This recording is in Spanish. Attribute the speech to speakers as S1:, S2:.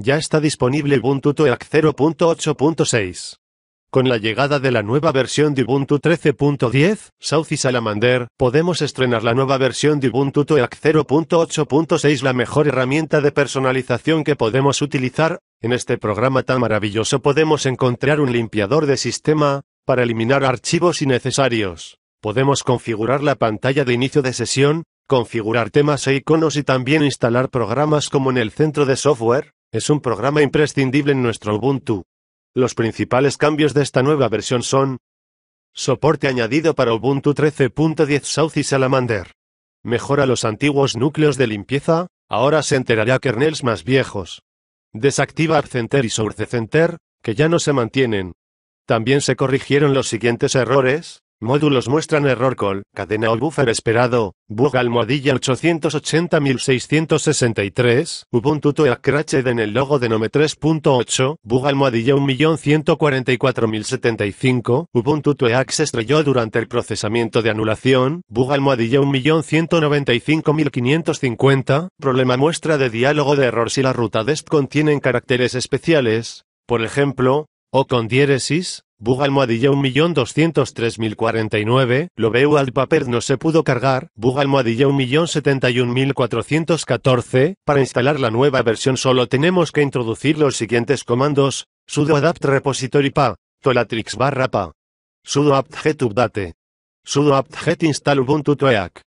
S1: Ya está disponible Ubuntu 0.8.6. Con la llegada de la nueva versión de Ubuntu 13.10, South y Salamander, podemos estrenar la nueva versión de Ubuntu Toeac 0.8.6, la mejor herramienta de personalización que podemos utilizar. En este programa tan maravilloso podemos encontrar un limpiador de sistema, para eliminar archivos innecesarios. Podemos configurar la pantalla de inicio de sesión, configurar temas e iconos y también instalar programas como en el centro de software, es un programa imprescindible en nuestro Ubuntu. Los principales cambios de esta nueva versión son Soporte añadido para Ubuntu 13.10 South y Salamander. Mejora los antiguos núcleos de limpieza, ahora se enterará kernels más viejos. Desactiva AppCenter y SourceCenter, que ya no se mantienen. También se corrigieron los siguientes errores, Módulos muestran error call, cadena o buffer esperado, bug almohadilla 880663, Ubuntu Toad crashed en el logo de Nome 3.8, bug almohadilla 1.144.075, Ubuntu Toad se estrelló durante el procesamiento de anulación, bug almohadilla 1.195.550, problema muestra de diálogo de error si la ruta dest contienen caracteres especiales, por ejemplo, o con diéresis, Bug almohadilla 1.203.049, lo veo al papel no se pudo cargar, bug almohadilla 1.071.414, para instalar la nueva versión solo tenemos que introducir los siguientes comandos, sudo adapt repository pa, tolatrix barra pa, sudo apt get update, sudo apt get install ubuntu toeac.